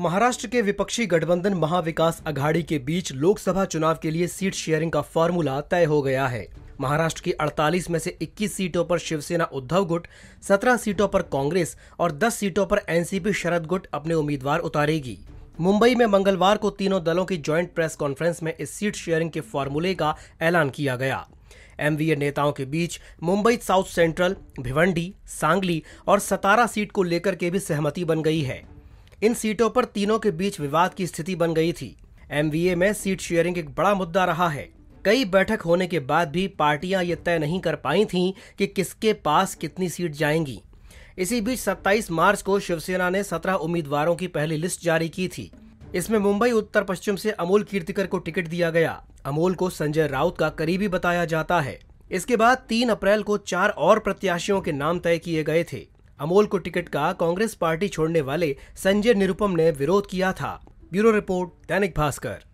महाराष्ट्र के विपक्षी गठबंधन महाविकास अघाड़ी के बीच लोकसभा चुनाव के लिए सीट शेयरिंग का फॉर्मूला तय हो गया है महाराष्ट्र की 48 में से 21 सीटों पर शिवसेना उद्धव गुट 17 सीटों पर कांग्रेस और 10 सीटों पर एनसीपी शरद गुट अपने उम्मीदवार उतारेगी मुंबई में मंगलवार को तीनों दलों की ज्वाइंट प्रेस कॉन्फ्रेंस में इस सीट शेयरिंग के फॉर्मूले का ऐलान किया गया एमवीए नेताओं के बीच मुंबई साउथ सेंट्रल भिवंडी सांगली और सतारा सीट को लेकर के भी सहमति बन गई है इन सीटों पर तीनों के बीच विवाद की स्थिति बन गई थी एम में सीट शेयरिंग एक बड़ा मुद्दा रहा है कई बैठक होने के बाद भी पार्टियां ये तय नहीं कर पाई थीं कि किसके पास कितनी सीट जाएंगी इसी बीच 27 मार्च को शिवसेना ने 17 उम्मीदवारों की पहली लिस्ट जारी की थी इसमें मुंबई उत्तर पश्चिम से अमोल कीर्तिकर को टिकट दिया गया अमोल को संजय राउत का करीबी बताया जाता है इसके बाद 3 अप्रैल को चार और प्रत्याशियों के नाम तय किए गए थे अमोल को टिकट का कांग्रेस पार्टी छोड़ने वाले संजय निरुपम ने विरोध किया था ब्यूरो रिपोर्ट दैनिक भास्कर